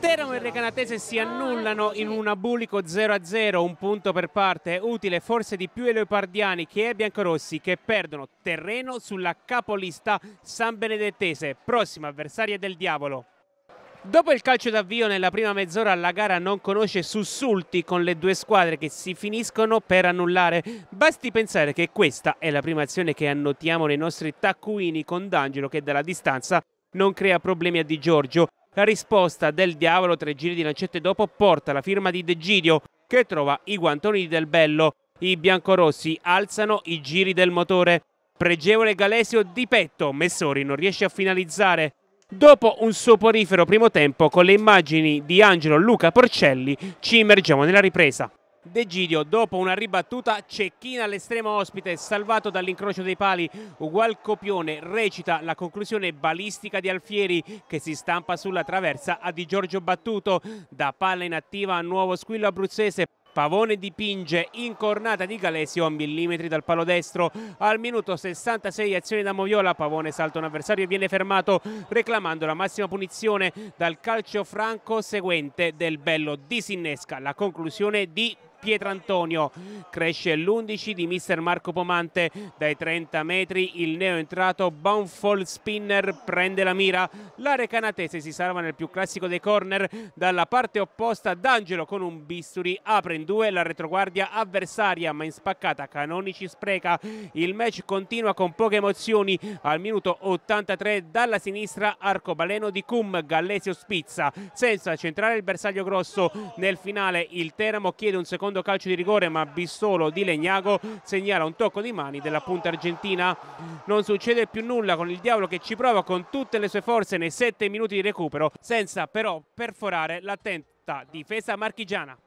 Teramo e Recanatese si annullano in un abulico 0-0, un punto per parte, utile forse di più ai leopardiani che ai biancorossi che perdono terreno sulla capolista San Benedettese, prossima avversaria del diavolo. Dopo il calcio d'avvio nella prima mezz'ora la gara non conosce sussulti con le due squadre che si finiscono per annullare. Basti pensare che questa è la prima azione che annotiamo nei nostri taccuini con D'Angelo che dalla distanza non crea problemi a Di Giorgio. La risposta del diavolo tre giri di lancette dopo porta la firma di De Gidio che trova i guantoni del bello. I biancorossi alzano i giri del motore. Pregevole Galesio di petto, Messori non riesce a finalizzare. Dopo un soporifero primo tempo con le immagini di Angelo Luca Porcelli ci immergiamo nella ripresa. De Gidio dopo una ribattuta cecchina all'estremo ospite salvato dall'incrocio dei pali ugual copione recita la conclusione balistica di Alfieri che si stampa sulla traversa a Di Giorgio Battuto da palla inattiva a nuovo squillo abruzzese Pavone dipinge incornata di Galesio a millimetri dal palo destro al minuto 66 azione da Moviola Pavone salta un avversario e viene fermato reclamando la massima punizione dal calcio franco seguente del bello disinnesca la conclusione di Pietrantonio. Cresce l'11 di mister Marco Pomante dai 30 metri il neo entrato Bounfall Spinner prende la mira. L'area canatese si salva nel più classico dei corner dalla parte opposta D'Angelo con un bisturi apre in due la retroguardia avversaria ma in spaccata Canonici spreca. Il match continua con poche emozioni al minuto 83 dalla sinistra arcobaleno di Cum Gallesio Spizza senza centrare il bersaglio grosso nel finale il Teramo chiede un secondo secondo calcio di rigore ma Bissolo di Legnago segnala un tocco di mani della punta argentina non succede più nulla con il diavolo che ci prova con tutte le sue forze nei 7 minuti di recupero senza però perforare l'attenta difesa marchigiana